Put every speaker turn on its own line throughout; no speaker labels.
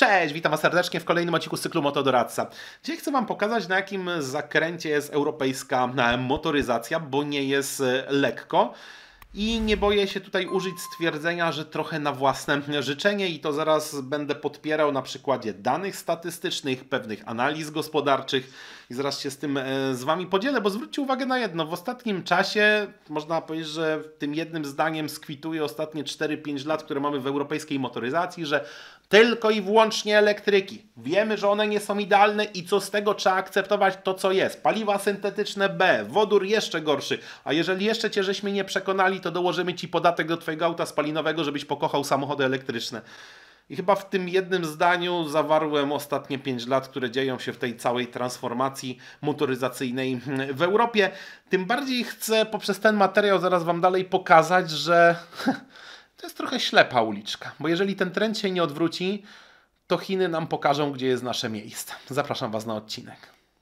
Cześć, witam Was serdecznie w kolejnym odcinku cyklu Motodoradca. Dzisiaj chcę Wam pokazać, na jakim zakręcie jest europejska e, motoryzacja, bo nie jest e, lekko. I nie boję się tutaj użyć stwierdzenia, że trochę na własne życzenie i to zaraz będę podpierał na przykładzie danych statystycznych, pewnych analiz gospodarczych i zaraz się z tym e, z Wami podzielę, bo zwróćcie uwagę na jedno. W ostatnim czasie, można powiedzieć, że tym jednym zdaniem skwituje ostatnie 4-5 lat, które mamy w europejskiej motoryzacji, że tylko i wyłącznie elektryki. Wiemy, że one nie są idealne i co z tego trzeba akceptować to, co jest. Paliwa syntetyczne B, wodór jeszcze gorszy. A jeżeli jeszcze cię żeśmy nie przekonali, to dołożymy ci podatek do twojego auta spalinowego, żebyś pokochał samochody elektryczne. I chyba w tym jednym zdaniu zawarłem ostatnie 5 lat, które dzieją się w tej całej transformacji motoryzacyjnej w Europie. Tym bardziej chcę poprzez ten materiał zaraz Wam dalej pokazać, że to jest trochę ślepa uliczka, bo jeżeli ten trend się nie odwróci, to Chiny nam pokażą, gdzie jest nasze miejsce. Zapraszam Was na odcinek.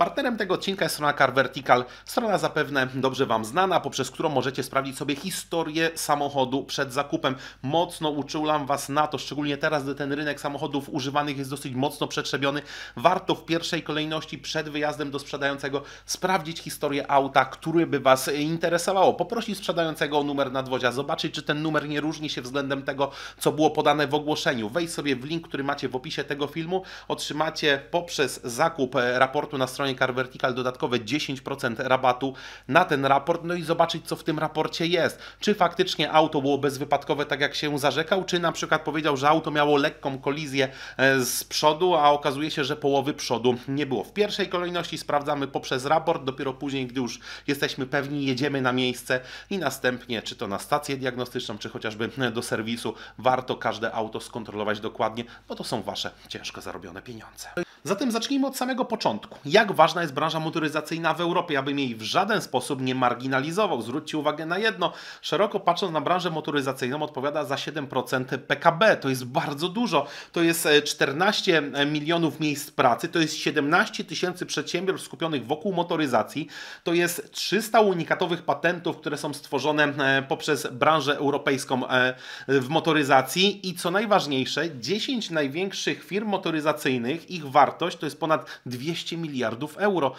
Partnerem tego odcinka jest strona Car Vertical, strona zapewne dobrze Wam znana, poprzez którą możecie sprawdzić sobie historię samochodu przed zakupem. Mocno uczulam Was na to, szczególnie teraz, gdy ten rynek samochodów używanych jest dosyć mocno przetrzebiony. Warto w pierwszej kolejności przed wyjazdem do sprzedającego sprawdzić historię auta, który by Was interesowało. Poprosić sprzedającego o numer nadwozia, zobaczyć, czy ten numer nie różni się względem tego, co było podane w ogłoszeniu. Wejdź sobie w link, który macie w opisie tego filmu. Otrzymacie poprzez zakup raportu na stronie stronie Car Vertical dodatkowe 10% rabatu na ten raport, no i zobaczyć, co w tym raporcie jest. Czy faktycznie auto było bezwypadkowe, tak jak się zarzekał, czy na przykład powiedział, że auto miało lekką kolizję e, z przodu, a okazuje się, że połowy przodu nie było. W pierwszej kolejności sprawdzamy poprzez raport, dopiero później, gdy już jesteśmy pewni, jedziemy na miejsce i następnie, czy to na stację diagnostyczną, czy chociażby e, do serwisu, warto każde auto skontrolować dokładnie, bo to są Wasze ciężko zarobione pieniądze. Zatem zacznijmy od samego początku. Jak ważna jest branża motoryzacyjna w Europie, aby jej w żaden sposób nie marginalizował? Zwróćcie uwagę na jedno. Szeroko patrząc na branżę motoryzacyjną, odpowiada za 7% PKB. To jest bardzo dużo. To jest 14 e, milionów miejsc pracy, to jest 17 tysięcy przedsiębiorstw skupionych wokół motoryzacji, to jest 300 unikatowych patentów, które są stworzone e, poprzez branżę europejską e, w motoryzacji i co najważniejsze, 10 największych firm motoryzacyjnych, ich wartość wartość to jest ponad 200 miliardów euro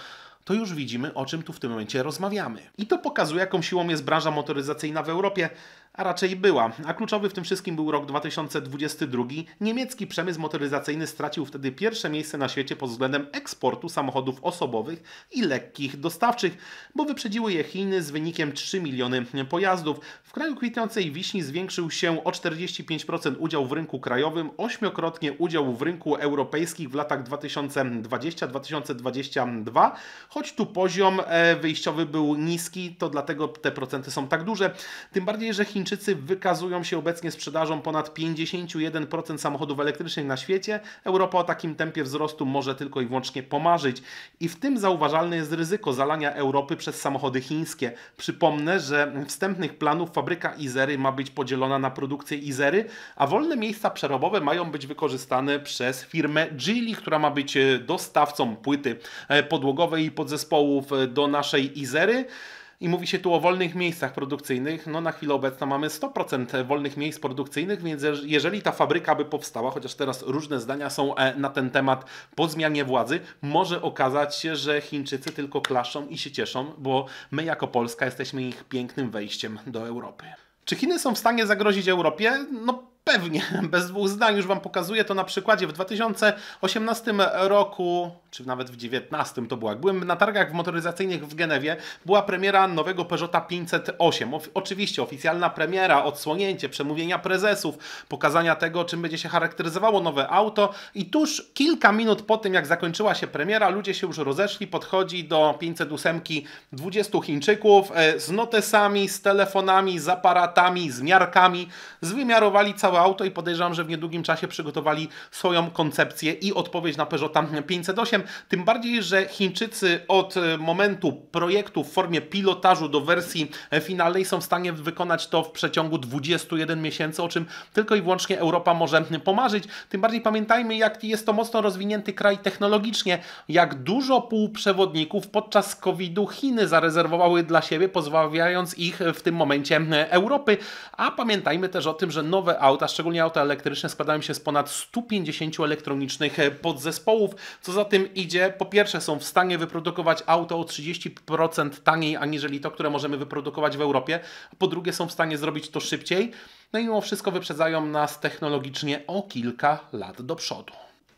to już widzimy, o czym tu w tym momencie rozmawiamy. I to pokazuje, jaką siłą jest branża motoryzacyjna w Europie, a raczej była, a kluczowy w tym wszystkim był rok 2022. Niemiecki przemysł motoryzacyjny stracił wtedy pierwsze miejsce na świecie pod względem eksportu samochodów osobowych i lekkich dostawczych, bo wyprzedziły je Chiny z wynikiem 3 miliony pojazdów. W kraju kwitnącej wiśni zwiększył się o 45% udział w rynku krajowym, ośmiokrotnie udział w rynku europejskim w latach 2020-2022, choć tu poziom e, wyjściowy był niski, to dlatego te procenty są tak duże, tym bardziej, że Chiny Chińczycy wykazują się obecnie sprzedażą ponad 51% samochodów elektrycznych na świecie. Europa o takim tempie wzrostu może tylko i wyłącznie pomarzyć. I w tym zauważalne jest ryzyko zalania Europy przez samochody chińskie. Przypomnę, że wstępnych planów fabryka Izery ma być podzielona na produkcję Izery, a wolne miejsca przerobowe mają być wykorzystane przez firmę Geely, która ma być e, dostawcą płyty e, podłogowej i podzespołów e, do naszej Izery i mówi się tu o wolnych miejscach produkcyjnych. No na chwilę obecną mamy 100% wolnych miejsc produkcyjnych, więc jeżeli ta fabryka by powstała, chociaż teraz różne zdania są e, na ten temat po zmianie władzy, może okazać się, że Chińczycy tylko klaszą i się cieszą, bo my jako Polska jesteśmy ich pięknym wejściem do Europy. Czy Chiny są w stanie zagrozić Europie? No Pewnie, bez dwóch zdań już Wam pokazuję to na przykładzie. W 2018 roku, czy nawet w 2019 to było, jak byłem na targach motoryzacyjnych w Genewie, była premiera nowego Peugeota 508. O, oczywiście oficjalna premiera, odsłonięcie, przemówienia prezesów, pokazania tego, czym będzie się charakteryzowało nowe auto. I tuż kilka minut po tym, jak zakończyła się premiera, ludzie się już rozeszli, podchodzi do 508 20 Chińczyków e, z notesami, z telefonami, z aparatami, z miarkami, zwymiarowali cały całe auto i podejrzewam, że w niedługim czasie przygotowali swoją koncepcję i odpowiedź na Peugeota 508. Tym bardziej, że Chińczycy od e, momentu projektu w formie pilotażu do wersji e, finalnej są w stanie wykonać to w przeciągu 21 miesięcy, o czym tylko i wyłącznie Europa może pomarzyć. Tym bardziej pamiętajmy, jak jest to mocno rozwinięty kraj technologicznie, jak dużo półprzewodników podczas COVID-u Chiny zarezerwowały dla siebie, pozbawiając ich e, w tym momencie Europy. A pamiętajmy też o tym, że nowe auto auta, szczególnie auta elektryczne, składają się z ponad 150 elektronicznych e, podzespołów. Co za tym idzie, po pierwsze są w stanie wyprodukować auto o 30% taniej aniżeli to, które możemy wyprodukować w Europie, a po drugie są w stanie zrobić to szybciej. No i mimo wszystko wyprzedzają nas technologicznie o kilka lat do przodu.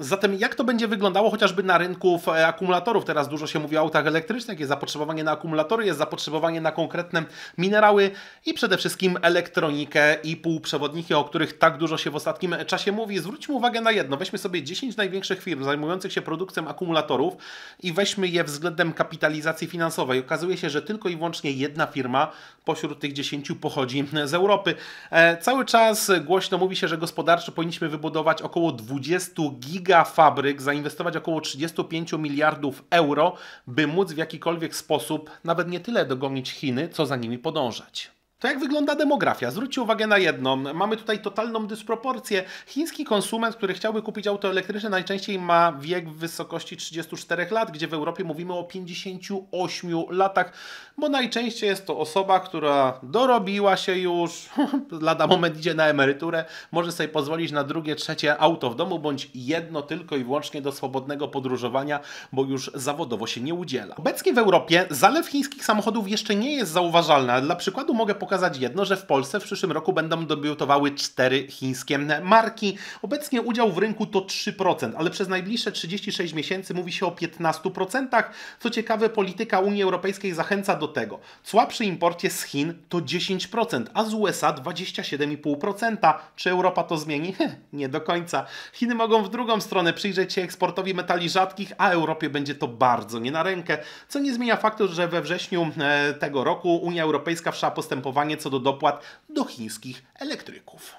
Zatem jak to będzie wyglądało chociażby na rynku e, akumulatorów? Teraz dużo się mówi o autach elektrycznych, jest zapotrzebowanie na akumulatory, jest zapotrzebowanie na konkretne minerały i przede wszystkim elektronikę i półprzewodniki, o których tak dużo się w ostatnim czasie mówi. Zwróćmy uwagę na jedno. Weźmy sobie 10 największych firm zajmujących się produkcją akumulatorów i weźmy je względem kapitalizacji finansowej. Okazuje się, że tylko i wyłącznie jedna firma pośród tych 10 pochodzi z Europy. E, cały czas głośno mówi się, że gospodarczo powinniśmy wybudować około 20 giga gigafabryk zainwestować około 35 miliardów euro, by móc w jakikolwiek sposób nawet nie tyle dogonić Chiny, co za nimi podążać. To jak wygląda demografia? Zwróćcie uwagę na jedno. Mamy tutaj totalną dysproporcję. Chiński konsument, który chciałby kupić auto elektryczne, najczęściej ma wiek w wysokości 34 lat, gdzie w Europie mówimy o 58 latach, bo najczęściej jest to osoba, która dorobiła się już, lada moment idzie na emeryturę, może sobie pozwolić na drugie, trzecie auto w domu, bądź jedno tylko i wyłącznie do swobodnego podróżowania, bo już zawodowo się nie udziela. Obecnie w Europie zalew chińskich samochodów jeszcze nie jest zauważalny. Dla przykładu mogę pokazać, pokazać jedno, że w Polsce w przyszłym roku będą debiutowały cztery chińskie marki. Obecnie udział w rynku to 3%, ale przez najbliższe 36 miesięcy mówi się o 15%. Co ciekawe, polityka Unii Europejskiej zachęca do tego. Cła przy imporcie z Chin to 10%, a z USA 27,5%. Czy Europa to zmieni? Nie do końca. Chiny mogą w drugą stronę przyjrzeć się eksportowi metali rzadkich, a Europie będzie to bardzo nie na rękę. Co nie zmienia faktu, że we wrześniu e, tego roku Unia Europejska wszła postępować postępowanie co do dopłat do chińskich elektryków.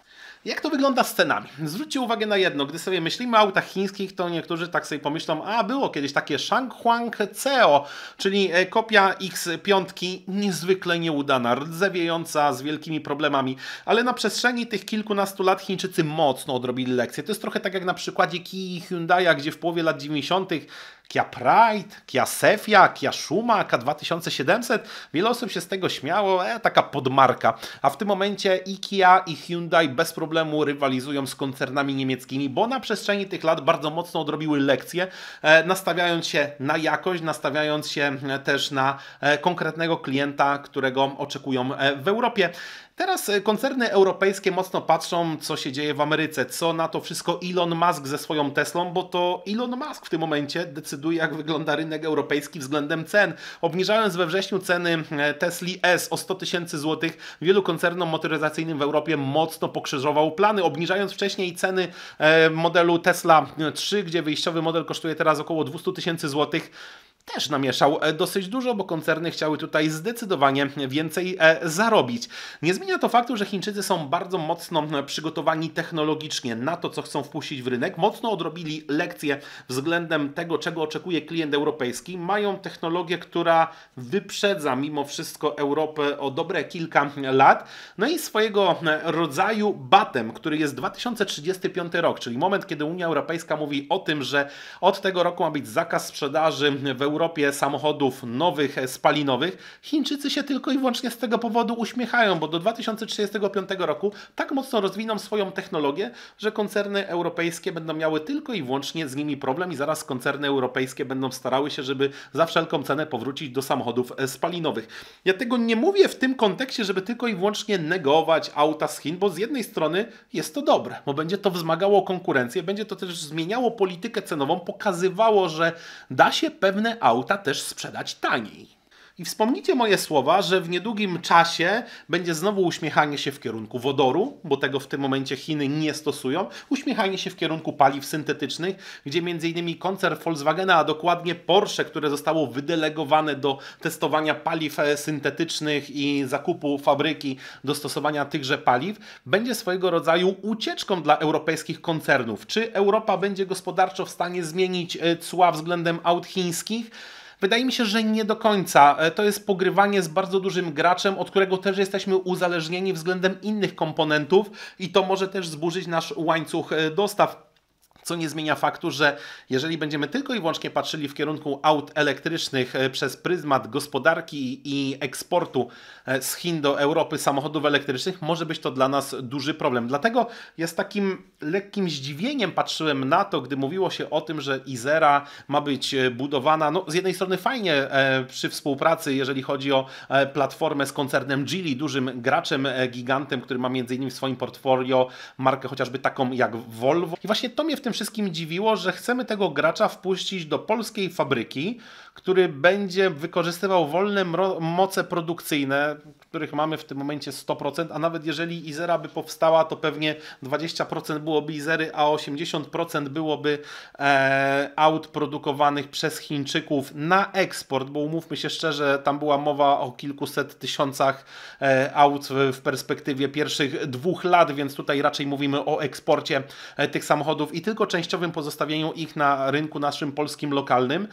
Jak to wygląda z cenami? Zwróćcie uwagę na jedno, gdy sobie myślimy o autach chińskich, to niektórzy tak sobie pomyślą, a było kiedyś takie Shanghuang CEO, czyli e, kopia X5, niezwykle nieudana, rdzewiejąca, z wielkimi problemami, ale na przestrzeni tych kilkunastu lat Chińczycy mocno odrobili lekcję. To jest trochę tak jak na przykładzie Kia i Hyundai, gdzie w połowie lat 90 Kia Pride, Kia Sefia, Kia Szuma, K2700. Wiele osób się z tego śmiało, e, taka podmarka. A w tym momencie i Kia i Hyundai bez problemu rywalizują z koncernami niemieckimi, bo na przestrzeni tych lat bardzo mocno odrobiły lekcje, e, nastawiając się na jakość, nastawiając się e, też na e, konkretnego klienta, którego oczekują e, w Europie. Teraz e, koncerny europejskie mocno patrzą, co się dzieje w Ameryce, co na to wszystko Elon Musk ze swoją Teslą, bo to Elon Musk w tym momencie decyduje, jak wygląda rynek europejski względem cen. Obniżając we wrześniu ceny e, Tesli S o 100 tysięcy złotych, wielu koncernom motoryzacyjnym w Europie mocno pokrzyżował plany. Obniżając wcześniej ceny e, modelu Tesla 3, gdzie wyjściowy model kosztuje teraz około 200 tysięcy złotych, też namieszał e, dosyć dużo, bo koncerny chciały tutaj zdecydowanie więcej e, zarobić. Nie zmienia to faktu, że Chińczycy są bardzo mocno e, przygotowani technologicznie na to, co chcą wpuścić w rynek. Mocno odrobili lekcje względem tego, czego oczekuje klient europejski. Mają technologię, która wyprzedza mimo wszystko Europę o dobre kilka lat. No i swojego rodzaju batem, który jest 2035 rok, czyli moment, kiedy Unia Europejska mówi o tym, że od tego roku ma być zakaz sprzedaży w Europie Europie samochodów nowych, e, spalinowych, Chińczycy się tylko i wyłącznie z tego powodu uśmiechają, bo do 2035 roku tak mocno rozwiną swoją technologię, że koncerny europejskie będą miały tylko i wyłącznie z nimi problem i zaraz koncerny europejskie będą starały się, żeby za wszelką cenę powrócić do samochodów e, spalinowych. Ja tego nie mówię w tym kontekście, żeby tylko i wyłącznie negować auta z Chin, bo z jednej strony jest to dobre, bo będzie to wzmagało konkurencję, będzie to też zmieniało politykę cenową, pokazywało, że da się pewne auta też sprzedać taniej. I wspomnijcie moje słowa, że w niedługim czasie będzie znowu uśmiechanie się w kierunku wodoru, bo tego w tym momencie Chiny nie stosują, uśmiechanie się w kierunku paliw syntetycznych, gdzie m.in. koncern Volkswagena, a dokładnie Porsche, które zostało wydelegowane do testowania paliw e, syntetycznych i zakupu fabryki do stosowania tychże paliw, będzie swojego rodzaju ucieczką dla europejskich koncernów. Czy Europa będzie gospodarczo w stanie zmienić e, cła względem aut chińskich? Wydaje mi się, że nie do końca. E, to jest pogrywanie z bardzo dużym graczem, od którego też jesteśmy uzależnieni względem innych komponentów i to może też zburzyć nasz łańcuch e, dostaw. Co nie zmienia faktu, że jeżeli będziemy tylko i wyłącznie patrzyli w kierunku aut elektrycznych e, przez pryzmat gospodarki i eksportu e, z Chin do Europy samochodów elektrycznych, może być to dla nas duży problem. Dlatego ja z takim lekkim zdziwieniem patrzyłem na to, gdy mówiło się o tym, że Izera ma być e, budowana, no z jednej strony fajnie przy współpracy, jeżeli chodzi o platformę z koncernem Geely, dużym graczem, gigantem, który ma między innymi w swoim portfolio markę chociażby taką jak Volvo. I właśnie to mnie w tym tym wszystkim dziwiło, że chcemy tego gracza wpuścić do polskiej fabryki, który będzie wykorzystywał wolne moce produkcyjne, których mamy w tym momencie 100%, a nawet jeżeli Izera by powstała, to pewnie 20% byłoby Izery, a 80% byłoby e, aut produkowanych przez Chińczyków na eksport, bo umówmy się szczerze, tam była mowa o kilkuset tysiącach e, aut w perspektywie pierwszych dwóch lat, więc tutaj raczej mówimy o eksporcie e, tych samochodów i tylko częściowym pozostawieniu ich na rynku naszym polskim lokalnym.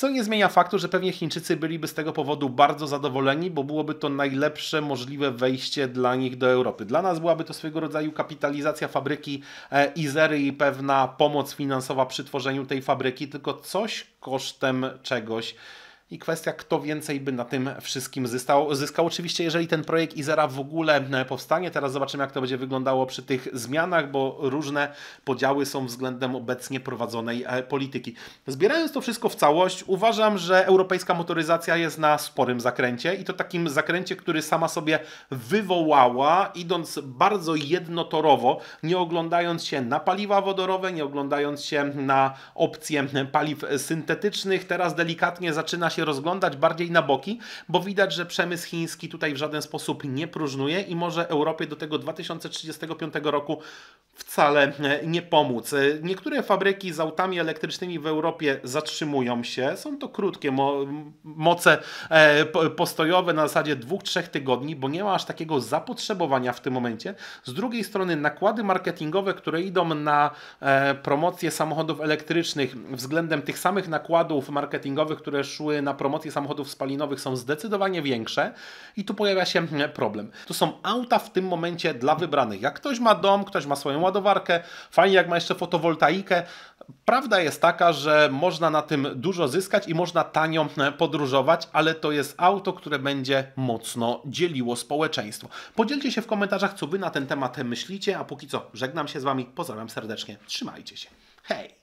Co nie zmienia faktu, że pewnie Chińczycy byliby z tego powodu bardzo zadowoleni, bo byłoby to najlepsze możliwe wejście dla nich do Europy. Dla nas byłaby to swego rodzaju kapitalizacja fabryki e, Izery i pewna pomoc finansowa przy tworzeniu tej fabryki, tylko coś kosztem czegoś i kwestia, kto więcej by na tym wszystkim zyskał. zyskał. Oczywiście, jeżeli ten projekt Izera w ogóle e, powstanie, teraz zobaczymy, jak to będzie wyglądało przy tych zmianach, bo różne podziały są względem obecnie prowadzonej e, polityki. Zbierając to wszystko w całość, uważam, że europejska motoryzacja jest na sporym zakręcie i to takim zakręcie, który sama sobie wywołała, idąc bardzo jednotorowo, nie oglądając się na paliwa wodorowe, nie oglądając się na opcje e, paliw syntetycznych. Teraz delikatnie zaczyna się się rozglądać bardziej na boki, bo widać, że przemysł chiński tutaj w żaden sposób nie próżnuje i może Europie do tego 2035 roku wcale e, nie pomóc. E, niektóre fabryki z autami elektrycznymi w Europie zatrzymują się. Są to krótkie mo moce e, postojowe na zasadzie dwóch, trzech tygodni, bo nie ma aż takiego zapotrzebowania w tym momencie. Z drugiej strony nakłady marketingowe, które idą na promocję samochodów elektrycznych względem tych samych nakładów marketingowych, które szły na promocję samochodów spalinowych są zdecydowanie większe i tu pojawia się problem. To są auta w tym momencie dla wybranych. Jak ktoś ma dom, ktoś ma swoją ładowarkę, fajnie jak ma jeszcze fotowoltaikę. Prawda jest taka, że można na tym dużo zyskać i można tanio e, podróżować, ale to jest auto, które będzie mocno dzieliło społeczeństwo. Podzielcie się w komentarzach, co Wy na ten temat myślicie, a póki co żegnam się z Wami, pozdrawiam serdecznie, trzymajcie się. Hej!